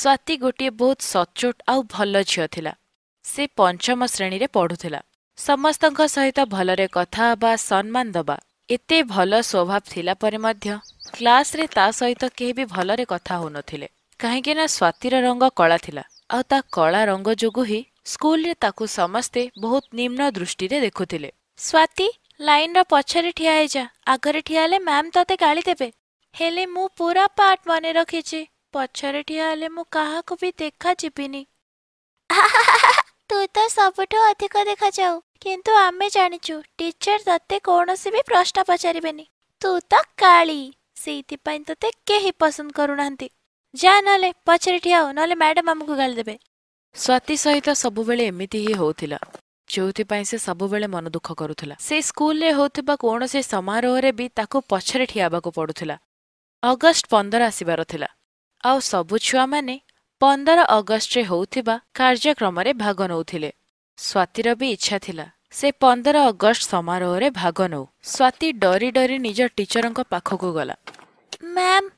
ସ୍ୱାତି ଗୋଟିଏ ବହୁତ ସଚ୍ଚୋଟ ଆଉ ଭଲ ଝିଅ ଥିଲା ସେ ପଞ୍ଚମ ଶ୍ରେଣୀରେ ପଢ଼ୁଥିଲା ସମସ୍ତଙ୍କ ସହିତ ଭଲରେ କଥା ହେବା ସମ୍ମାନ ଦେବା ଏତେ ଭଲ ସ୍ୱଭାବ ଥିଲା ପରେ ମଧ୍ୟ କ୍ଲାସ୍ରେ ତା ସହିତ କେହି ବି ଭଲରେ କଥା ହେଉନଥିଲେ କାହିଁକିନା ସ୍ୱାତିର ରଙ୍ଗ କଳା ଥିଲା ଆଉ ତା କଳା ରଙ୍ଗ ଯୋଗୁଁ ହିଁ ସ୍କୁଲରେ ତାକୁ ସମସ୍ତେ ବହୁତ ନିମ୍ନ ଦୃଷ୍ଟିରେ ଦେଖୁଥିଲେ ସ୍ୱାତି ଲାଇନ୍ର ପଛରେ ଠିଆ ହେଇଯା ଆଗରେ ଠିଆ ହେଲେ ମ୍ୟାମ୍ ତତେ ଗାଳି ଦେବେ ହେଲେ ମୁଁ ପୁରା ପାଠ ମନେ ରଖିଛି ପଛରେ ଠିଆ ହେଲେ ମୁଁ କାହାକୁ ବି ଦେଖାଯିବିନି ତୁ ତ ସବୁଠୁ ଅଧିକ ଦେଖାଯାଉ କିନ୍ତୁ ଆମେ ଜାଣିଛୁ ଟିଚର ତତେ କୌଣସି ବି ପ୍ରଶ୍ନ ପଚାରିବେନି ତୁ ତ କାଳି ସେଇଥିପାଇଁ ତତେ କେହି ପସନ୍ଦ କରୁନାହାନ୍ତି ଯା ନହେଲେ ପଛରେ ଠିଆ ହଉ ନହେଲେ ମ୍ୟାଡ଼ାମ୍ ଆମକୁ ଗାଳି ଦେବେ ସ୍ୱାତି ସହିତ ସବୁବେଳେ ଏମିତି ହିଁ ହେଉଥିଲା ଯେଉଁଥିପାଇଁ ସେ ସବୁବେଳେ ମନ ଦୁଃଖ କରୁଥିଲା ସେ ସ୍କୁଲରେ ହେଉଥିବା କୌଣସି ସମାରୋହରେ ବି ତାକୁ ପଛରେ ଠିଆ ହେବାକୁ ପଡ଼ୁଥିଲା ଅଗଷ୍ଟ ପନ୍ଦର ଆସିବାର ଥିଲା ଆଉ ସବୁ ଛୁଆମାନେ ପନ୍ଦର ଅଗଷ୍ଟରେ ହେଉଥିବା କାର୍ଯ୍ୟକ୍ରମରେ ଭାଗ ନେଉଥିଲେ ସ୍ୱାତିର ବି ଇଚ୍ଛା ଥିଲା ସେ ପନ୍ଦର ଅଗଷ୍ଟ ସମାରୋହରେ ଭାଗ ନେଉ ସ୍ୱାତି ଡରି ଡରି ନିଜ ଟିଚରଙ୍କ ପାଖକୁ ଗଲା ମ୍ୟାମ୍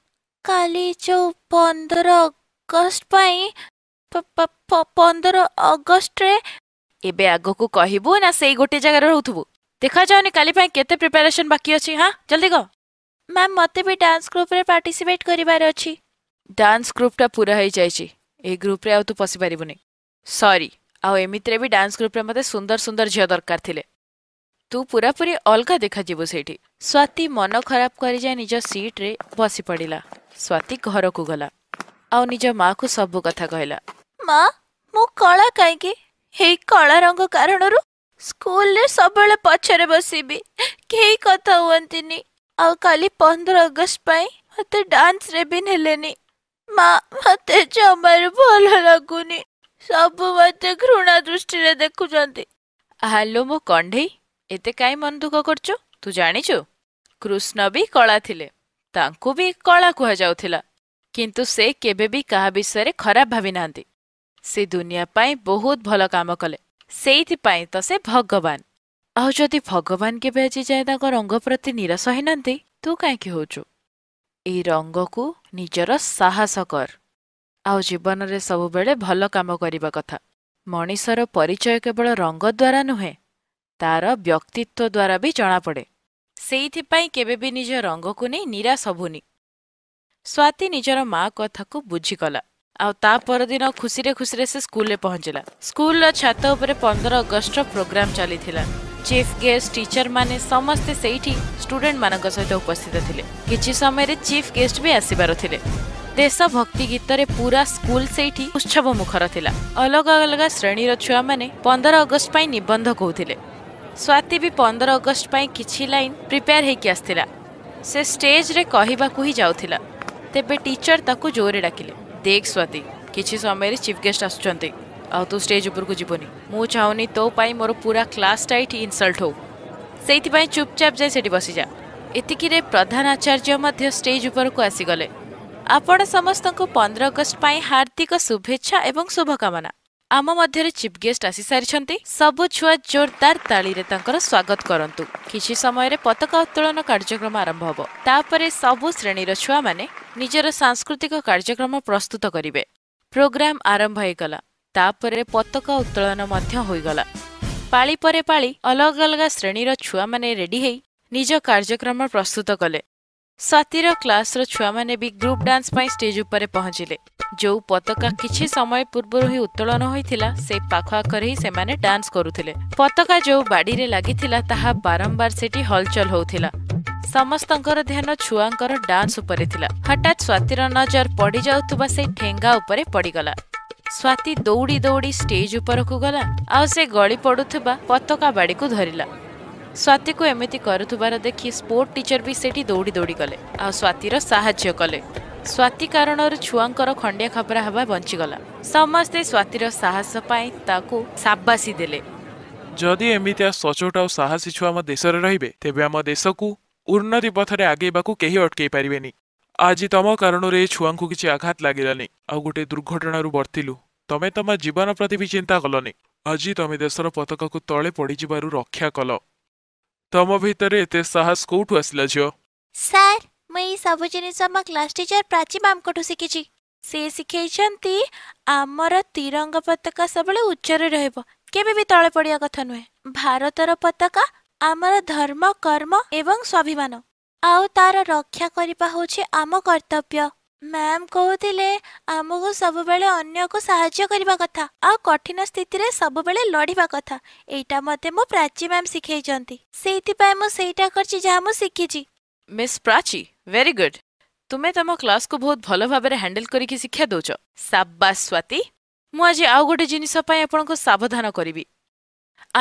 କାଲି ଯୋଉ ପନ୍ଦର ଅଗଷ୍ଟ ପାଇଁ ପନ୍ଦର ଅଗଷ୍ଟରେ ଏବେ ଆଗକୁ କହିବୁ ନା ସେଇ ଗୋଟିଏ ଜାଗାରେ ରହୁଥିବୁ ଦେଖାଯାଉନି କାଲି ପାଇଁ କେତେ ପ୍ରିପାରେସନ୍ ବାକି ଅଛି ହଁ ଜଲ୍ଦି କହ ମ୍ୟାମ୍ ମୋତେ ବି ଡ୍ୟାନ୍ସ ଗ୍ରୁପରେ ପାର୍ଟିସିପେଟ୍ କରିବାର ଅଛି ଡ୍ୟାନ୍ସ ଗ୍ରୁପ୍ଟା ପୁରା ହେଇଯାଇଛି ଏ ଗ୍ରୁପ୍ରେ ଆଉ ତୁ ପଶିପାରିବୁନି ସରି ଆଉ ଏମିତିରେ ବି ଡ୍ୟାନ୍ସ ଗ୍ରୁପ୍ରେ ମୋତେ ସୁନ୍ଦର ସୁନ୍ଦର ଝିଅ ଦରକାର ଥିଲେ ତୁ ପୁରାପୁରି ଅଲଗା ଦେଖାଯିବୁ ସେଇଠି ସ୍ୱାତି ମନ ଖରାପ କରିଯାଇ ନିଜ ସିଟ୍ରେ ବସି ପଡ଼ିଲା ସ୍ୱାତି ଘରକୁ ଗଲା ଆଉ ନିଜ ମାଆକୁ ସବୁ କଥା କହିଲା ମା ମୁଁ କଳା କାହିଁକି ହେଇ କଳା ରଙ୍ଗ କାରଣରୁ ସ୍କୁଲରେ ସବୁବେଳେ ପଛରେ ବସିବି କେହି କଥା ହୁଅନ୍ତିନି ଆଉ କାଲି ପନ୍ଦର ଅଗଷ୍ଟ ପାଇଁ ମୋତେ ଡ୍ୟାନ୍ସରେ ବି ନେଲେନି ମା ମୋତେ ଜମାରୁ ଭଲ ଲାଗୁନି ସବୁ ମୋତେ ଘୃଣା ଦୃଷ୍ଟିରେ ଦେଖୁଛନ୍ତି ହ୍ୟାଲୋ ମୋ କଣ୍ଢେଇ ଏତେ କାଇଁ ମନ ଦୁଃଖ କରୁଛୁ ତୁ ଜାଣିଛୁ କୃଷ୍ଣ ବି କଳା ଥିଲେ ତାଙ୍କୁ ବି କଳା କୁହାଯାଉଥିଲା କିନ୍ତୁ ସେ କେବେ ବି କାହା ବିଷୟରେ ଖରାପ ଭାବି ନାହାନ୍ତି ସେ ଦୁନିଆ ପାଇଁ ବହୁତ ଭଲ କାମ କଲେ ସେଇଥିପାଇଁ ତ ସେ ଭଗବାନ ଆଉ ଯଦି ଭଗବାନ କେବେ ଆଜି ଯାଏ ତାଙ୍କ ରଙ୍ଗ ପ୍ରତି ନିରାଶ ହୋଇନାହାନ୍ତି ତୁ କାହିଁକି ହେଉଛୁ ଏହି ରଙ୍ଗକୁ ନିଜର ସାହସ କର ଆଉ ଜୀବନରେ ସବୁବେଳେ ଭଲ କାମ କରିବା କଥା ମଣିଷର ପରିଚୟ କେବଳ ରଙ୍ଗ ଦ୍ୱାରା ନୁହେଁ ତା'ର ବ୍ୟକ୍ତିତ୍ୱ ଦ୍ୱାରା ବି ଜଣାପଡ଼େ ସେଇଥିପାଇଁ କେବେ ବି ନିଜ ରଙ୍ଗକୁ ନେଇ ନିରାଶ ହବୁନି ସ୍ୱାତି ନିଜର ମା କଥାକୁ ବୁଝିଗଲା ଆଉ ତା ପରଦିନ ଖୁସିରେ ଖୁସିରେ ସେ ସ୍କୁଲରେ ପହଞ୍ଚିଲା ସ୍କୁଲର ଛାତ ଉପରେ ପନ୍ଦର ଅଗଷ୍ଟର ପ୍ରୋଗ୍ରାମ ଚାଲିଥିଲା ଚିଫ୍ ଗେଷ୍ଟ ଟିଚରମାନେ ସମସ୍ତେ ସେଇଠି ଷ୍ଟୁଡେଣ୍ଟମାନଙ୍କ ସହିତ ଉପସ୍ଥିତ ଥିଲେ କିଛି ସମୟରେ ଚିଫ୍ ଗେଷ୍ଟ ବି ଆସିବାର ଥିଲେ ଦେଶ ଭକ୍ତି ଗୀତରେ ପୁରା ସ୍କୁଲ ସେଇଠି ଉତ୍ସବ ମୁଖର ଥିଲା ଅଲଗା ଅଲଗା ଶ୍ରେଣୀର ଛୁଆମାନେ ପନ୍ଦର ଅଗଷ୍ଟ ପାଇଁ ନିବନ୍ଧ କହୁଥିଲେ ସ୍ୱାତି ବି ପନ୍ଦର ଅଗଷ୍ଟ ପାଇଁ କିଛି ଲାଇନ୍ ପ୍ରିପେୟାର ହେଇକି ଆସିଥିଲା ସେ ଷ୍ଟେଜ୍ରେ କହିବାକୁ ହିଁ ଯାଉଥିଲା ତେବେ ଟିଚର ତାକୁ ଜୋରରେ ଡାକିଲେ ଦେଖ ସ୍ୱାତି କିଛି ସମୟରେ ଚିଫ୍ ଗେଷ୍ଟ ଆସୁଛନ୍ତି ଆଉ ତୁ ଷ୍ଟେଜ୍ ଉପରକୁ ଯିବୁନି ମୁଁ ଚାହୁଁନି ତୋ ପାଇଁ ମୋର ପୁରା କ୍ଲାସ୍ଟା ଏଇଠି ଇନସଲ୍ଟ ହେଉ ସେଇଥିପାଇଁ ଚୁପଚାପ ଯାଇ ସେଇଠି ବସିଯା ଏତିକିରେ ପ୍ରଧାନ ଆଚାର୍ଯ୍ୟ ମଧ୍ୟ ଷ୍ଟେଜ୍ ଉପରକୁ ଆସିଗଲେ ଆପଣ ସମସ୍ତଙ୍କୁ ପନ୍ଦର ଅଗଷ୍ଟ ପାଇଁ ହାର୍ଦ୍ଦିକ ଶୁଭେଚ୍ଛା ଏବଂ ଶୁଭକାମନା ଆମ ମଧ୍ୟରେ ଚିଫ୍ ଗେଷ୍ଟ ଆସିସାରିଛନ୍ତି ସବୁ ଛୁଆ ଜୋରଦାର ତାଳିରେ ତାଙ୍କର ସ୍ୱାଗତ କରନ୍ତୁ କିଛି ସମୟରେ ପତାକା ଉତ୍ତୋଳନ କାର୍ଯ୍ୟକ୍ରମ ଆରମ୍ଭ ହେବ ତାପରେ ସବୁ ଶ୍ରେଣୀର ଛୁଆମାନେ ନିଜର ସାଂସ୍କୃତିକ କାର୍ଯ୍ୟକ୍ରମ ପ୍ରସ୍ତୁତ କରିବେ ପ୍ରୋଗ୍ରାମ୍ ଆରମ୍ଭ ହୋଇଗଲା ତାପରେ ପତକା ଉତ୍ତୋଳନ ମଧ୍ୟ ହୋଇଗଲା ପାଳି ପରେ ପାଳି ଅଲଗା ଅଲଗା ଶ୍ରେଣୀର ଛୁଆମାନେ ରେଡି ହୋଇ ନିଜ କାର୍ଯ୍ୟକ୍ରମ ପ୍ରସ୍ତୁତ କଲେ ସ୍ୱାତିର କ୍ଲାସ୍ର ଛୁଆମାନେ ବି ଗ୍ରୁପ୍ ଡ୍ୟାନ୍ସ ପାଇଁ ଷ୍ଟେଜ୍ ଉପରେ ପହଞ୍ଚିଲେ ଯେଉଁ ପତାକା କିଛି ସମୟ ପୂର୍ବରୁ ହିଁ ଉତ୍ତୋଳନ ହୋଇଥିଲା ସେ ପାଖ ଆଖରେ ହିଁ ସେମାନେ ଡ୍ୟାନ୍ସ କରୁଥିଲେ ପତାକା ଯେଉଁ ବାଡ଼ିରେ ଲାଗିଥିଲା ତାହା ବାରମ୍ବାର ସେଠି ହଲଚଲ ହେଉଥିଲା ସମସ୍ତଙ୍କର ଧ୍ୟାନ ଛୁଆଙ୍କର ଡ୍ୟାନ୍ସ ଉପରେ ଥିଲା ହଠାତ୍ ସ୍ୱାତିର ନଜର ପଡ଼ିଯାଉଥିବା ସେ ଠେଙ୍ଗା ଉପରେ ପଡ଼ିଗଲା ସ୍ୱାତି ଦୌଡ଼ି ଦୌଡ଼ି ଷ୍ଟେଜ୍ ଉପରକୁ ଗଲା ଆଉ ସେ ଗଳି ପଡ଼ୁଥିବା ପତକା ବାଡ଼ିକୁ ଧରିଲା ସ୍ୱାତିକୁ ଏମିତି କରୁଥିବାର ଦେଖି ସ୍ପୋର୍ଟ ଟିଚର୍ ବି ସେଠି ଦୌଡ଼ି ଦୌଡ଼ି ଗଲେ ଆଉ ସ୍ୱାତିର ସାହାଯ୍ୟ କଲେ ସ୍ୱାତି କାରଣରୁ ଛୁଆଙ୍କର ଖଣ୍ଡିଆ ଖବରା ହେବା ବଞ୍ଚିଗଲା ସମସ୍ତେ ସ୍ୱାତିର ସାହସ ପାଇଁ ତାକୁ ସାବାସୀ ଦେଲେ ଯଦି ଏମିତିଆ ସଚୋଟ ଆଉ ସାହସୀ ଛୁଆ ଆମ ଦେଶରେ ରହିବେ ତେବେ ଆମ ଦେଶକୁ ଉନ୍ନତି ପଥରେ ଆଗେଇବାକୁ କେହି ଅଟକେଇ ପାରିବେନି ଆଜି ତମ କାରଣରେ ଏ ଛୁଆଙ୍କୁ କିଛି ଆଘାତ ଲାଗିଲାନି ଆଉ ଗୋଟେ ଦୁର୍ଘଟଣାରୁ ବର୍ତ୍ତିଲୁ ତମେ ତମ ଜୀବନ ପ୍ରତି ବି ଚିନ୍ତା କଲନି ଆଜି ତମେ ଦେଶର ପତାକାକୁ ତଳେ ପଡ଼ିଯିବାରୁ ରକ୍ଷା କଲ ତମ ଭିତରେ ଏତେ ସାହସ କୋଉଠୁ ଆସିଲା ଝିଅ ସାର୍ ମୁଁ ଏଇ ସବୁ ଜିନିଷ ଆମ କ୍ଲାସ୍ ଟିଚର୍ ପ୍ରାଚୀ ମ୍ୟାମ୍ଙ୍କଠୁ ଶିଖିଛି ସେ ଶିଖେଇଛନ୍ତି ଆମର ତିରଙ୍ଗ ପତାକା ସବୁବେଳେ ଉଚ୍ଚରେ ରହିବ କେବେ ବି ତଳେ ପଡ଼ିବା କଥା ନୁହେଁ ଭାରତର ପତାକା ଆମର ଧର୍ମ କର୍ମ ଏବଂ ସ୍ୱାଭିମାନ ଆଉ ତାର ରକ୍ଷା କରିବା ହେଉଛି ଆମ କର୍ତ୍ତବ୍ୟ ମ୍ୟାମ୍ କହୁଥିଲେ ଆମକୁ ସବୁବେଳେ ଅନ୍ୟକୁ ସାହାଯ୍ୟ କରିବା କଥା ଆଉ କଠିନ ସ୍ଥିତିରେ ସବୁବେଳେ ଲଢ଼ିବା କଥା ଏଇଟା ମୋତେ ମୋ ପ୍ରାଚୀ ମ୍ୟାମ୍ ଶିଖେଇଛନ୍ତି ସେଇଥିପାଇଁ ମୁଁ ସେଇଟା କରିଛି ଯାହା ମୁଁ ଶିଖିଛି ମିସ୍ ପ୍ରାଚୀ ଭେରି ଗୁଡ୍ ତୁମେ ତମ କ୍ଲାସ୍କୁ ବହୁତ ଭଲ ଭାବରେ ହ୍ୟାଣ୍ଡେଲ୍ କରିକି ଶିକ୍ଷା ଦେଉଛ ସାବାସ ସ୍ୱାତି ମୁଁ ଆଜି ଆଉ ଗୋଟେ ଜିନିଷ ପାଇଁ ଆପଣଙ୍କୁ ସାବଧାନ କରିବି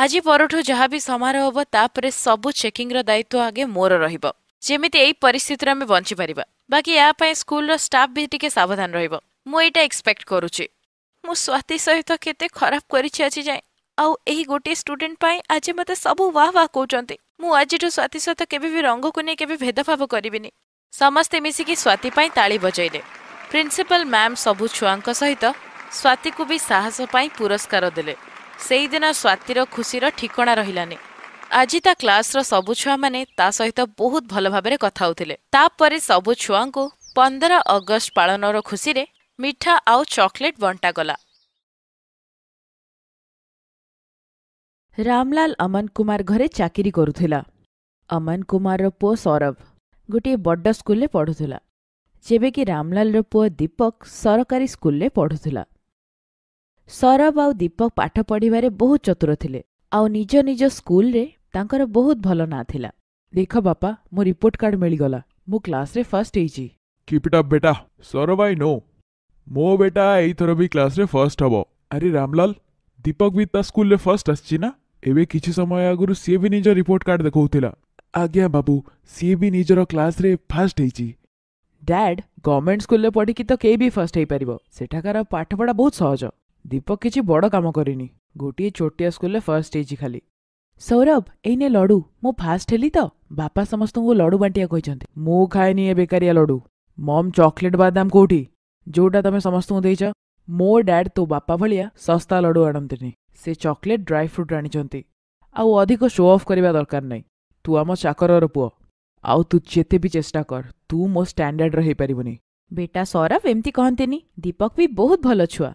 ଆଜି ପରଠୁ ଯାହା ବି ସମାରୋହ ହେବ ତାପରେ ସବୁ ଚେକିଂର ଦାୟିତ୍ୱ ଆଗେ ମୋର ରହିବ ଯେମିତି ଏଇ ପରିସ୍ଥିତିରେ ଆମେ ବଞ୍ଚିପାରିବା ବାକି ୟା ପାଇଁ ସ୍କୁଲର ଷ୍ଟାଫ୍ ବି ଟିକେ ସାବଧାନ ରହିବ ମୁଁ ଏଇଟା ଏକ୍ସପେକ୍ଟ କରୁଛି ମୁଁ ସ୍ୱାତି ସହିତ କେତେ ଖରାପ କରିଛି ଆଜି ଯାଏଁ ଆଉ ଏହି ଗୋଟିଏ ଷ୍ଟୁଡେଣ୍ଟ ପାଇଁ ଆଜି ମୋତେ ସବୁ ୱାହ ୱାହ କହୁଛନ୍ତି ମୁଁ ଆଜିଠୁ ସ୍ୱାତି ସହିତ କେବେ ବି ରଙ୍ଗକୁ ନେଇ କେବେ ଭେଦଭାବ କରିବିନି ସମସ୍ତେ ମିଶିକି ସ୍ୱାତି ପାଇଁ ତାଳି ବଜାଇଲେ ପ୍ରିନ୍ସିପାଲ ମ୍ୟାମ୍ ସବୁ ଛୁଆଙ୍କ ସହିତ ସ୍ୱାତିକୁ ବି ସାହସ ପାଇଁ ପୁରସ୍କାର ଦେଲେ ସେହିଦିନ ସ୍ୱାତିର ଖୁସିର ଠିକଣା ରହିଲାନି ଆଜି ତା କ୍ଲାସ୍ର ସବୁ ଛୁଆମାନେ ତା ସହିତ ବହୁତ ଭଲ ଭାବରେ କଥା ହେଉଥିଲେ ତାପରେ ସବୁ ଛୁଆଙ୍କୁ ପନ୍ଦର ଅଗଷ୍ଟ ପାଳନର ଖୁସିରେ ମିଠା ଆଉ ଚକୋଲେଟ୍ ବଣ୍ଟାଗଲା ରାମଲାଲ ଅମନ କୁମାର ଘରେ ଚାକିରି କରୁଥିଲା ଅମନ କୁମାରର ପୁଅ ସୌରଭ ଗୋଟିଏ ବଡ଼ ସ୍କୁଲରେ ପଢ଼ୁଥିଲା ଯେବେକି ରାମଲାଲର ପୁଅ ଦୀପକ ସରକାରୀ ସ୍କୁଲରେ ପଢ଼ୁଥିଲା ସୌରଭ ଆଉ ଦୀପକ ପାଠ ପଢ଼ିବାରେ ବହୁତ ଚତୁର ଥିଲେ ଆଉ ନିଜ ନିଜ ସ୍କୁଲରେ ତାଙ୍କର ବହୁତ ଭଲ ନାଁ ଥିଲା ଦେଖ ବାପା ମୋ ରିପୋର୍ଟ କାର୍ଡ଼ ମିଳିଗଲା ମୁଁ କ୍ଲାସ୍ରେ ଫାର୍ଷ୍ଟ ହେଇଛି କିପ୍ ଇଟ୍ ଅପ୍ ବେଟା ସରବାଇ ନୋ ମୋ ବେଟା ଏଇଥର ବି କ୍ଲାସ୍ରେ ଫାର୍ଷ୍ଟ ହବ ଆରେ ରାମଲାଲ ଦୀପକ ବି ତା ସ୍କୁଲରେ ଫାର୍ଷ୍ଟ ଆସିଛି ନା ଏବେ କିଛି ସମୟ ଆଗରୁ ସିଏ ବି ନିଜ ରିପୋର୍ଟ କାର୍ଡ଼ ଦେଖାଉଥିଲା ଆଜ୍ଞା ବାବୁ ସିଏ ବି ନିଜର କ୍ଲାସ୍ରେ ଫାର୍ଷ୍ଟ ହେଇଛି ଡ୍ୟାଡ୍ ଗଭର୍ଣ୍ଣମେଣ୍ଟ ସ୍କୁଲରେ ପଢ଼ିକି ତ କେହି ବି ଫାର୍ଷ୍ଟ ହେଇପାରିବ ସେଠାକାର ପାଠପଢ଼ା ବହୁତ ସହଜ ଦୀପକ କିଛି ବଡ଼ କାମ କରିନି ଗୋଟିଏ ଛୋଟିଆ ସ୍କୁଲରେ ଫାର୍ଷ୍ଟ ହେଇଛି ଖାଲି ସୌରଭ ଏଇନେ ଲଡ଼ୁ ମୁଁ ଫାଷ୍ଟ ହେଲି ତ ବାପା ସମସ୍ତଙ୍କୁ ଲଡ଼ୁ ବାଣ୍ଟିଆ କହିଛନ୍ତି ମୁଁ ଖାଏନି ଏ ବେକାରିଆ ଲଡ଼ୁ ମମ୍ ଚକୋଲେଟ୍ ବାଦାମ କୋଉଠି ଯୋଉଟା ତମେ ସମସ୍ତଙ୍କୁ ଦେଇଛ ମୋ ଡ୍ୟାଡ୍ ତୋ ବାପା ଭଳିଆ ଶସ୍ତା ଲଡ଼ୁ ଆଣନ୍ତିନି ସେ ଚକୋଲେଟ୍ ଡ୍ରାଇ ଫ୍ରୁଟ୍ ଆଣିଛନ୍ତି ଆଉ ଅଧିକ ଶୋ ଅଫ୍ କରିବା ଦରକାର ନାହିଁ ତୁ ଆମ ଚାକରର ପୁଅ ଆଉ ତୁ ଯେତେ ବି ଚେଷ୍ଟା କର ତୁ ମୋ ଷ୍ଟାଣ୍ଡାର୍ଡର ହେଇପାରିବୁନି ବେଟା ସୌରଭ ଏମିତି କହନ୍ତିନି ଦୀପକ ବି ବହୁତ ଭଲ ଛୁଆ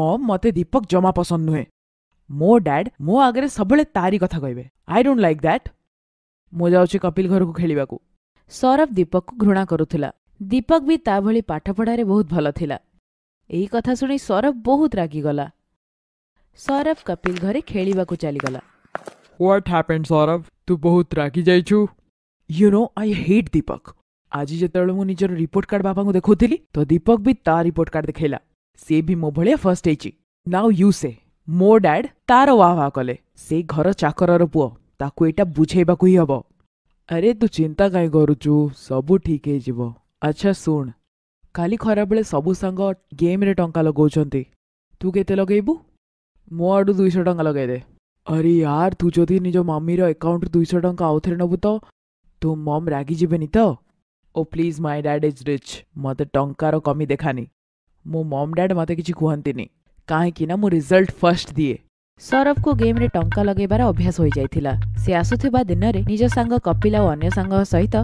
ମମ୍ ମତେ ଦୀପକ ଜମା ପସନ୍ଦ ନୁହେଁ ମୋ ଡ୍ୟାଡ୍ ମୋ ଆଗରେ ସବୁବେଳେ ତାରି କଥା କହିବେ ଆଇ ଡୋଣ୍ଟ ଲାଇକ୍ ଦ୍ୟାଟ୍ ମୁଁ ଯାଉଛି କପିଲ ଘରକୁ ଖେଳିବାକୁ ସୌରଭ ଦୀପକକୁ ଘୃଣା କରୁଥିଲା ଦୀପକ ବି ତା ଭଳି ପାଠପଢ଼ାରେ ବହୁତ ଭଲ ଥିଲା ଏଇ କଥା ଶୁଣି ସୌରଭ ବହୁତ ରାଗିଗଲା ସୌରଭ କପିଲ ଘରେ ଖେଳିବାକୁ ଚାଲିଗଲା ହ୍ୱାଟ୍ ହ୍ୟାପେନ୍ ସୌରଭ ତୁ ବହୁତ ରାଗି ଯାଇଛୁ you know I hate Deepak ଆଜି ଯେତେବେଳେ ମୁଁ ନିଜର ରିପୋର୍ଟ କାର୍ଡ଼ ବାପାଙ୍କୁ ଦେଖାଉଥିଲି ତ ଦୀପକ ବି ତା ରିପୋର୍ଟ କାର୍ଡ଼ ଦେଖାଇଲା ସେ ବି ମୋ ଭଳିଆ ଫର୍ଷ୍ଟ ହେଇଛି ନାଓ ୟୁ ସେ ମୋ ଡ୍ୟାଡ୍ ତାର ୱାହ ୱାହ କଲେ ସେ ଘର ଚାକରର ପୁଅ ତାକୁ ଏଇଟା ବୁଝେଇବାକୁ ହିଁ ହବ ଆରେ ତୁ ଚିନ୍ତା କାହିଁ କରୁଛୁ ସବୁ ଠିକ୍ ହେଇଯିବ ଆଚ୍ଛା ଶୁଣ କାଲି ଖରାବେଳେ ସବୁ ସାଙ୍ଗ ଗେମ୍ରେ ଟଙ୍କା ଲଗାଉଛନ୍ତି ତୁ କେତେ ଲଗେଇବୁ ମୋ ଆଡ଼ୁ ଦୁଇଶହ ଟଙ୍କା ଲଗାଇଦେ ଆରେ ୟାର ତୁ ଯଦି ନିଜ ମମିର ଆକାଉଣ୍ଟରୁ ଦୁଇଶହ ଟଙ୍କା ଆଉଥରେ ନେବୁ ତ ତୋ ମମ୍ ରାଗିଯିବେନି ତ oh please my dad is rich ମୋତେ ଟଙ୍କାର କମି ଦେଖାନି ମୋ ମମ୍ ଡ୍ୟାଡ୍ ମୋତେ କିଛି କୁହନ୍ତିନି କାହିଁକି କାହିଁକିନା ମୁଁ ରିଜଲ୍ଟ ଫାର୍ଷ୍ଟ ଦିଏ ସୌରଭକୁ ଗେମ୍ରେ ଟଙ୍କା ଲଗାଇବାର ଅଭ୍ୟାସ ହୋଇଯାଇଥିଲା ସେ ଆସୁଥିବା ଦିନରେ ନିଜ ସାଙ୍ଗ କପିଲ ଆଉ ଅନ୍ୟ ସାଙ୍ଗ ସହିତ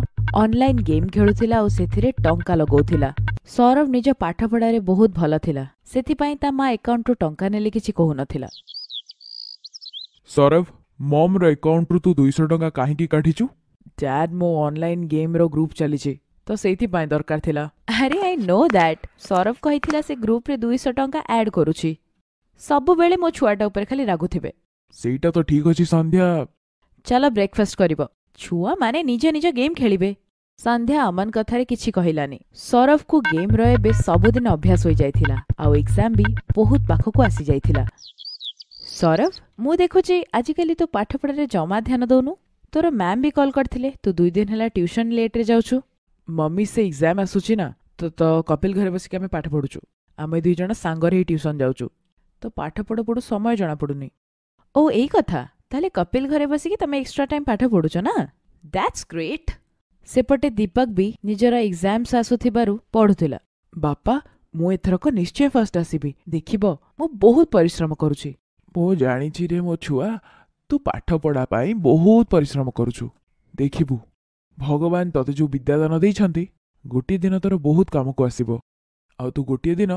ଅନଲାଇନ୍ ଗେମ୍ ଖେଳୁଥିଲା ଆଉ ସେଥିରେ ଟଙ୍କା ଲଗାଉଥିଲା ସୌରଭ ନିଜ ପାଠପଢ଼ାରେ ବହୁତ ଭଲ ଥିଲା ସେଥିପାଇଁ ତା ମା ଏକାଉଣ୍ଟରୁ ଟଙ୍କା ନେଲେ କିଛି କହୁନଥିଲା ସୌରଭ ମମ୍ର ଏକାଉଣ୍ଟରୁ ତୁ ଦୁଇଶହ ଟଙ୍କା କାହିଁକି କାଢ଼ିଛୁ ଡ୍ୟାଡ୍ ମୋ ଅନଲାଇନ୍ ଗେମ୍ର ଗ୍ରୁପ୍ ଚାଲିଛି ତ ସେଇଥିପାଇଁ ଦରକାର ଥିଲା ଆରେ ଆଇ ନୋ ଦ୍ୟାଟ୍ ସୌରଭ କହିଥିଲା ସେ ଗ୍ରୁପ୍ରେ ଦୁଇଶହ ଟଙ୍କା ଆଡ୍ କରୁଛି ସବୁବେଳେ ମୋ ଛୁଆଟା ଉପରେ ଖାଲି ରାଗୁଥିବେ ସେଇଟା ତ ଠିକ୍ ଅଛି ସନ୍ଧ୍ୟା ଚାଲ ବ୍ରେକଫାଷ୍ଟ କରିବ ଛୁଆମାନେ ନିଜ ନିଜ ଗେମ୍ ଖେଳିବେ ସନ୍ଧ୍ୟା ଅମନ କଥାରେ କିଛି କହିଲାନି ସୌରଭକୁ ଗେମ୍ର ଏବେ ସବୁଦିନ ଅଭ୍ୟାସ ହୋଇଯାଇଥିଲା ଆଉ ଏକ୍ଜାମ୍ ବି ବହୁତ ପାଖକୁ ଆସିଯାଇଥିଲା ସୌରଭ ମୁଁ ଦେଖୁଛି ଆଜିକାଲି ତୁ ପାଠପଢ଼ାରେ ଜମା ଧ୍ୟାନ ଦେଉନୁ ତୋର ମ୍ୟାମ୍ ବି କଲ୍ କରିଥିଲେ ତୁ ଦୁଇ ଦିନ ହେଲା ଟ୍ୟୁସନ୍ ଲେଟ୍ରେ ଯାଉଛୁ ମମି ସେ ଏକ୍ଜାମ୍ ଆସୁଛି ନା ତ ତ କପିଲ ଘରେ ବସିକି ଆମେ ପାଠ ପଢ଼ୁଛୁ ଆମେ ଦୁଇ ଜଣ ସାଙ୍ଗରେ ହିଁ ଟ୍ୟୁସନ୍ ଯାଉଛୁ ତ ପାଠ ପଢ଼ୁ ପଢ଼ୁ ସମୟ ଜଣାପଡ଼ୁନି ଓ ଏଇ କଥା ତାହେଲେ କପିଲ ଘରେ ବସିକି ତମେ ଏକ୍ସଟ୍ରା ଟାଇମ୍ ପାଠ ପଢ଼ୁଛ ନା ଦ୍ୟାଟ୍ସ ଗ୍ରେଟ୍ ସେପଟେ ଦୀପକ ବି ନିଜର ଏକ୍ଜାମ୍ସ ଆସୁଥିବାରୁ ପଢ଼ୁଥିଲା ବାପା ମୁଁ ଏଥରକ ନିଶ୍ଚୟ ଫାର୍ଷ୍ଟ ଆସିବି ଦେଖିବ ମୁଁ ବହୁତ ପରିଶ୍ରମ କରୁଛି ମୁଁ ଜାଣିଛି ରେ ମୋ ଛୁଆ ତୁ ପାଠ ପଢ଼ା ପାଇଁ ବହୁତ ପରିଶ୍ରମ କରୁଛୁ ଦେଖିବୁ ଭଗବାନ ତତେ ଯେଉଁ ବିଦ୍ୟାଦାନ ଦେଇଛନ୍ତି ଗୋଟିଏ ଦିନ ତୋର ବହୁତ କାମକୁ ଆସିବ ଆଉ ତୁ ଗୋଟିଏ ଦିନ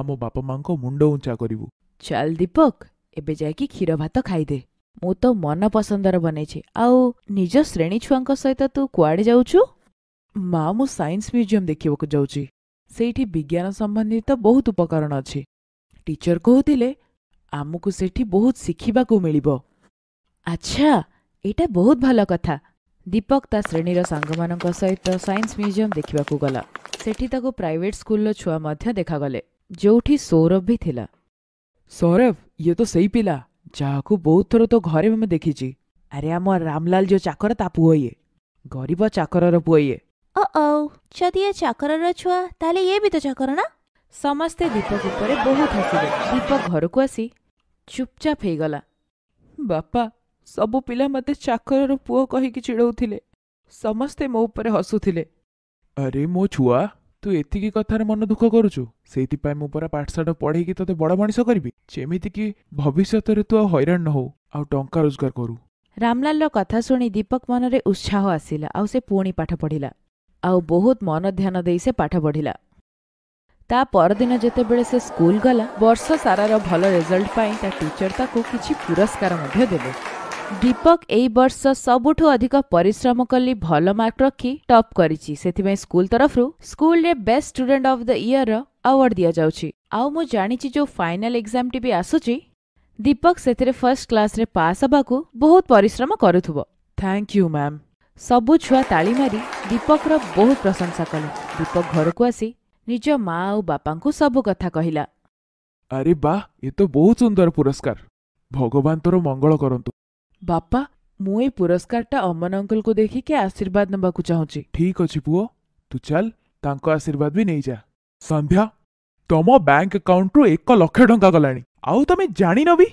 ଆମ ବାପା ମାଙ୍କ ମୁଣ୍ଡ ଉଞ୍ଚା କରିବୁ ଚାଲ ଦୀପକ ଏବେ ଯାଇକି କ୍ଷୀର ଭାତ ଖାଇଦେ ମୁଁ ତ ମନ ପସନ୍ଦର ବନେଇଛି ଆଉ ନିଜ ଶ୍ରେଣୀ ଛୁଆଙ୍କ ସହିତ ତୁ କୁଆଡ଼େ ଯାଉଛୁ ମା ମୁଁ ସାଇନ୍ସ ମ୍ୟୁଜିୟମ ଦେଖିବାକୁ ଯାଉଛି ସେଇଠି ବିଜ୍ଞାନ ସମ୍ବନ୍ଧିତ ବହୁତ ଉପକରଣ ଅଛି ଟିଚର କହୁଥିଲେ ଆମକୁ ସେଠି ବହୁତ ଶିଖିବାକୁ ମିଳିବ ଆଚ୍ଛା ଏଇଟା ବହୁତ ଭଲ କଥା ଦୀପକ ତା ଶ୍ରେଣୀର ସାଙ୍ଗମାନଙ୍କ ସହିତ ସାଇନ୍ସ ମ୍ୟୁଜିୟମ୍ ଦେଖିବାକୁ ଗଲା ସେଠି ତାକୁ ପ୍ରାଇଭେଟ୍ ସ୍କୁଲର ଛୁଆ ମଧ୍ୟ ଦେଖାଗଲେ ଯେଉଁଠି ସୌରଭ ବି ଥିଲା ସୌରଭ ଇଏ ତ ସେଇ ପିଲା ଯାହାକୁ ବହୁତ ଥର ତ ଘରେ ମୁଁ ଦେଖିଛି ଆରେ ଆମ ରାମଲାଲ ଯୋଉ ଚାକର ତା ପୁଅ ଇଏ ଗରିବ ଚାକରର ପୁଅ ଇଏ ଓ ଯଦି ଏ ଚାକରର ଛୁଆ ତାହେଲେ ଇଏ ବି ତ ଚାକର ନା ସମସ୍ତେ ଦୀପକ ଉପରେ ବହୁତ ହସିଲେ ଦୀପକ ଘରକୁ ଆସି ଚୁପଚାପ ହେଇଗଲା ବାପା ସବୁ ପିଲା ମୋତେ ଚାକରର ପୁଅ କହିକି ଚିଡ଼ଉଥିଲେ ସମସ୍ତେ ମୋ ଉପରେ ହସୁଥିଲେ ଆରେ ମୋ ଛୁଆ ତୁ ଏତିକି କଥାରେ ମନ ଦୁଃଖ କରୁଛୁ ସେଇଥିପାଇଁ ମୁଁ ପରା ପାଠଶାଠ ପଢ଼ାଇକି ତତେ ବଡ଼ ମଣିଷ କରିବି ଯେମିତିକି ଭବିଷ୍ୟତରେ ତୁ ଆଉ ହଇରାଣ ନ ହଉ ଆଉ ଟଙ୍କା ରୋଜଗାର କରୁ ରାମଲାଲର କଥା ଶୁଣି ଦୀପକ ମନରେ ଉତ୍ସାହ ଆସିଲା ଆଉ ସେ ପୁଣି ପାଠ ପଢ଼ିଲା ଆଉ ବହୁତ ମନ ଧ୍ୟାନ ଦେଇ ସେ ପାଠ ପଢ଼ିଲା ତା ପରଦିନ ଯେତେବେଳେ ସେ ସ୍କୁଲ ଗଲା ବର୍ଷ ସାରାର ଭଲ ରେଜଲ୍ଟ ପାଇଁ ତା ଟିଚର ତାକୁ କିଛି ପୁରସ୍କାର ମଧ୍ୟ ଦେଲେ ଦୀପକ ଏଇ ବର୍ଷ ସବୁଠୁ ଅଧିକ ପରିଶ୍ରମ କଲି ଭଲ ମାର୍କ ରଖି ଟପ୍ କରିଛି ସେଥିପାଇଁ ସ୍କୁଲ ତରଫରୁ ସ୍କୁଲରେ ବେଷ୍ଟ ଷ୍ଟୁଡେଣ୍ଟ ଅଫ୍ ଦ ଇୟରର ଆୱାର୍ଡ ଦିଆଯାଉଛି ଆଉ ମୁଁ ଜାଣିଛି ଯେଉଁ ଫାଇନାଲ ଏକ୍ଜାମଟି ବି ଆସୁଛି ଦୀପକ ସେଥିରେ ଫର୍ଷ୍ଟ କ୍ଲାସରେ ପାସ୍ ହେବାକୁ ବହୁତ ପରିଶ୍ରମ କରୁଥିବ ଥ୍ୟାଙ୍କ ୟୁ ମ୍ୟାମ୍ ସବୁ ଛୁଆ ତାଳି ମାରି ଦୀପକର ବହୁତ ପ୍ରଶଂସା କଲେ ଦୀପକ ଘରକୁ ଆସି ନିଜ ମା ଆଉ ବାପାଙ୍କୁ ସବୁ କଥା କହିଲା ଆରେ ବାଃ ଏ ତ ବହୁତ ସୁନ୍ଦର ପୁରସ୍କାର ଭଗବାନ ତୋର ମଙ୍ଗଳ କରନ୍ତୁ ବାପା ମୁଁ ଏଇ ପୁରସ୍କାରଟା ଅମନ ଅଙ୍କଲକୁ ଦେଖିକି ଆଶୀର୍ବାଦ ନେବାକୁ ଚାହୁଁଛି ଠିକ୍ ଅଛି ପୁଅ ତୁ ଚାଲ ତାଙ୍କ ଆଶୀର୍ବାଦ ବି ନେଇଯା ସନ୍ଧ୍ୟା ତମ ବ୍ୟାଙ୍କ ଆକାଉଣ୍ଟରୁ ଏକ ଲକ୍ଷ ଟଙ୍କା ଗଲାଣି ଆଉ ତମେ ଜାଣିନ ବି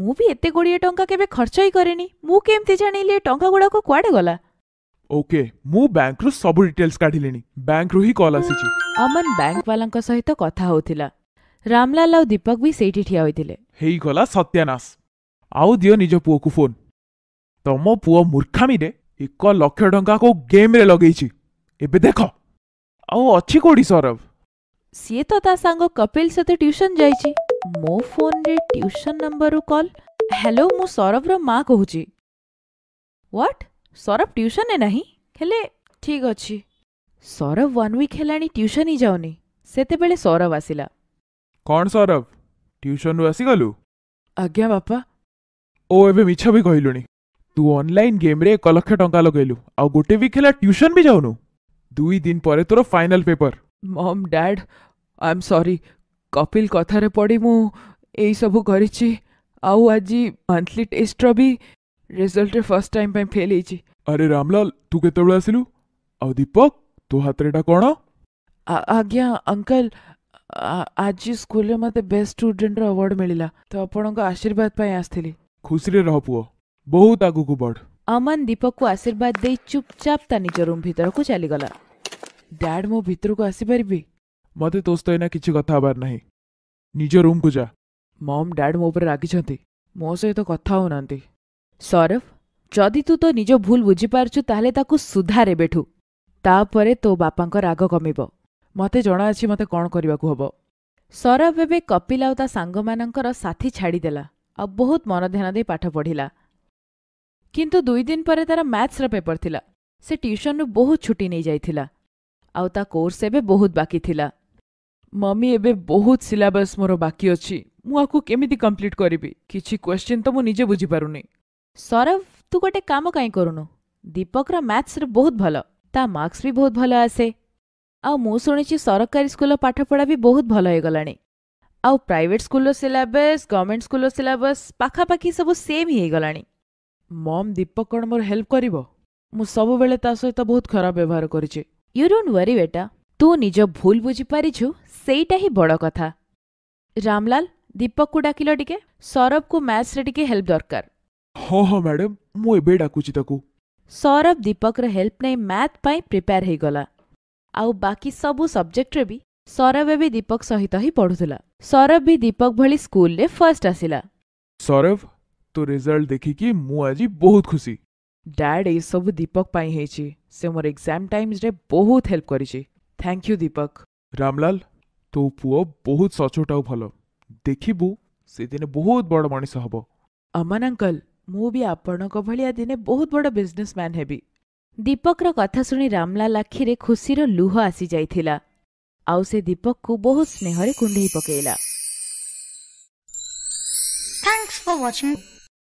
ମୁଁ ବି ଏତେ ଗୁଡ଼ିଏ ଟଙ୍କା କେବେ ଖର୍ଚ୍ଚ ହିଁ କରିନି ମୁଁ କେମିତି ଜାଣିଲି ଏ ଟଙ୍କା ଗୁଡ଼ାକ କୁଆଡ଼େ ଗଲା ଓକେ ମୁଁ ବ୍ୟାଙ୍କରୁ ସବୁ ଡିଟେଲ୍ସ କାଢ଼ିଲିଣି ବ୍ୟାଙ୍କରୁ ହିଁ କଲ୍ ଆସିଛି ଅମନ ବ୍ୟାଙ୍କବାଲାଙ୍କ ସହିତ କଥା ହେଉଥିଲା ରାମଲାଲ ଆଉ ଦୀପକ ବି ସେଇଠି ଠିଆ ହୋଇଥିଲେ ହେଇଗଲା ସତ୍ୟାନାଶ ଆଉ ଦିଅ ନିଜ ପୁଅକୁ ଫୋନ୍ ତମ ପୁଅ ମୂର୍ଖାମିରେ ଏକ ଲକ୍ଷ ଟଙ୍କାକୁ ଗେମ୍ରେ ଲଗେଇଛି ଏବେ ଦେଖ ଆଉ ଅଛି କୋଉଠି ସୌରଭ ସିଏ ତ ତା ସାଙ୍ଗ କପିଲ ସହିତ ଟ୍ୟୁସନ ଯାଇଛି ମୋ ଫୋନରେ ଟ୍ୟୁସନ ନମ୍ବରରୁ କଲ୍ ହ୍ୟାଲୋ ମୁଁ ସୌରଭର ମା କହୁଛି ହ୍ୱାଟ୍ ସୌରଭ ଟ୍ୟୁସନରେ ନାହିଁ ହେଲେ ଠିକ୍ ଅଛି ସୌରଭ ୱାନ୍ ୱିକ୍ ହେଲାଣି ଟ୍ୟୁସନ ହିଁ ଯାଉନି ସେତେବେଳେ ସୌରଭ ଆସିଲା କ'ଣ ସୌରଭ ଟ୍ୟୁସନରୁ ଆସିଗଲୁ ଆଜ୍ଞା ବାପା ଓ ଏବେ ମିଛ ବି କହିଲୁଣି ତୁ ଅନଲାଇନ୍ ଗେମ୍ରେ ଏକ ଲକ୍ଷ ଟଙ୍କା ଲଗେଇଲୁ ଆଉ ଗୋଟେ ୱିକ୍ ହେଲା ଟ୍ୟୁସନ୍ ବି ଯାଉନୁ ଦୁଇ ଦିନ ପରେ ତୋର final paper mom dad I am sorry Kapil କଥାରେ ପଡ଼ି ମୁଁ ଏଇସବୁ କରିଛି ଆଉ ଆଜି ମନ୍ଥଲି ଟେଷ୍ଟର ବି ରେଜଲ୍ଟରେ ଫାର୍ଷ୍ଟ ଟାଇମ୍ ପାଇଁ ଫେଲ୍ ହେଇଛି ଆରେ ରାମଲାଲ ତୁ କେତେବେଳେ ଆସିଲୁ ଆଉ ଦୀପକ ତୋ ହାତରେ ଏଇଟା କ'ଣ ଆଜ୍ଞା ଅଙ୍କଲ ଆଜି ସ୍କୁଲରେ ମୋତେ ବେଷ୍ଟ ଷ୍ଟୁଡେଣ୍ଟର ଆୱାର୍ଡ଼ ମିଳିଲା ତ ଆପଣଙ୍କ ଆଶୀର୍ବାଦ ପାଇଁ ଆସିଥିଲି ଖୁସିରେ ରହ ପୁଅ ବହୁତ ଆଗକୁ ବଢ଼ ଅମନ ଦୀପକକୁ ଆଶୀର୍ବାଦ ଦେଇ ଚୁପଚାପ ତା ନିଜ ରୁମ୍ ଭିତରକୁ ଚାଲିଗଲା ଡ୍ୟାଡ୍ ମୋ ଭିତରକୁ ଆସିପାରିବି ମୋତେ ତୋ ସହିତ ଏଇନା କିଛି କଥା ହେବାର ନାହିଁ ନିଜ ରୁମ୍କୁ ଯା ମମ୍ ଡ୍ୟାଡ୍ ମୋ ଉପରେ ରାଗିଛନ୍ତି ମୋ ସହିତ କଥା ହେଉନାହାନ୍ତି ସୌରଭ ଯଦି ତୁ ତୋ ନିଜ ଭୁଲ ବୁଝିପାରୁଛୁ ତାହେଲେ ତାକୁ ସୁଧାର ଏବେଠୁ ତାପରେ ତୋ ବାପାଙ୍କ ରାଗ କମିବ ମୋତେ ଜଣାଅଛି ମୋତେ କ'ଣ କରିବାକୁ ହେବ ସୌରଭ ଏବେ କପିଲ ଆଉ ତା ସାଙ୍ଗମାନଙ୍କର ସାଥୀ ଛାଡ଼ିଦେଲା ଆଉ ବହୁତ ମନଧ୍ୟାନ ଦେଇ ପାଠ ପଢ଼ିଲା କିନ୍ତୁ ଦୁଇ ଦିନ ପରେ ତାର ମ୍ୟାଥ୍ସର ପେପର ଥିଲା ସେ ଟ୍ୟୁସନ୍ରୁ ବହୁତ ଛୁଟି ନେଇଯାଇଥିଲା ଆଉ ତା କୋର୍ସ ଏବେ ବହୁତ ବାକି ଥିଲା ମମି ଏବେ ବହୁତ ସିଲାବସ୍ ମୋର ବାକି ଅଛି ମୁଁ ଆକୁ କେମିତି କମ୍ପ୍ଲିଟ୍ କରିବି କିଛି କ୍ୱେଶ୍ଚିନ୍ ତ ମୁଁ ନିଜେ ବୁଝିପାରୁନି ସୌରଭ ତୁ ଗୋଟେ କାମ କାହିଁ କରୁନୁ ଦୀପକର ମ୍ୟାଥ୍ସରେ ବହୁତ ଭଲ ତା ମାର୍କସ୍ ବି ବହୁତ ଭଲ ଆସେ ଆଉ ମୁଁ ଶୁଣିଛି ସରକାରୀ ସ୍କୁଲର ପାଠପଢ଼ା ବି ବହୁତ ଭଲ ହେଇଗଲାଣି ଆଉ ପ୍ରାଇଭେଟ୍ ସ୍କୁଲର ସିଲାବସ୍ ଗଭର୍ଣ୍ଣମେଣ୍ଟ ସ୍କୁଲର ସିଲାବସ୍ ପାଖାପାଖି ସବୁ ସେମ୍ ହେଇଗଲାଣି ମମ୍ ଦୀପକ କ'ଣ ମୋର ହେଲ୍ପ କରିବ ମୁଁ ସବୁବେଳେ ତା ସହିତ ବହୁତ ଖରାପ ବ୍ୟବହାର କରିଛି ୟୁ ଡୋଣ୍ଟ ୱରି ବେଟା ତୁ ନିଜ ଭୁଲ ବୁଝିପାରିଛୁ ସେଇଟା ହିଁ ବଡ଼ କଥା ରାମଲାଲ ଦୀପକକୁ ଡାକିଲ ଟିକେ ସୌରଭକୁ ମ୍ୟାଥ୍ରେ ଟିକେ ହେଲ୍ପ ଦରକାର ହଁ ହଁ ମ୍ୟାଡମ୍ ମୁଁ ଏବେ ଡାକୁଛି ତାକୁ ସୌରଭ ଦୀପକର ହେଲ୍ପ ନେଇ ମ୍ୟାଥ୍ ପାଇଁ ପ୍ରିପେୟାର ହେଇଗଲା ଆଉ ବାକି ସବୁ ସବଜେକ୍ଟରେ ବି ସୌରଭ ଏବେ ଦୀପକ ସହିତ ହିଁ ପଢ଼ୁଥିଲା ସୌରଭ ବି ଦୀପକ ଭଳି ସ୍କୁଲରେ ଫର୍ଷ୍ଟ ଆସିଲା ସୌରଭ तो रिजल्ट देखिकी मु आज बहुत खुशी ड्याड सब दीपक पाई से मोर एग्जाम टाइम्स रे बहुत हेल्प करिछि थैंक यू दीपक रामलाल तो पुओ बहुत सचोटाउ भलो देखिबू से दिने बहुत बड़ मानिस हबो अमन अंकल मु भी आपण को भलिया बहुत बड़ बिजनेसमैन हेबी दीपक रो कथा रामलाल आखिरे खुशी लुह आसी जाईथिला आउ से दीपक को बहुत स्नेह रे पकेला थैंक्स फॉर वाचिंग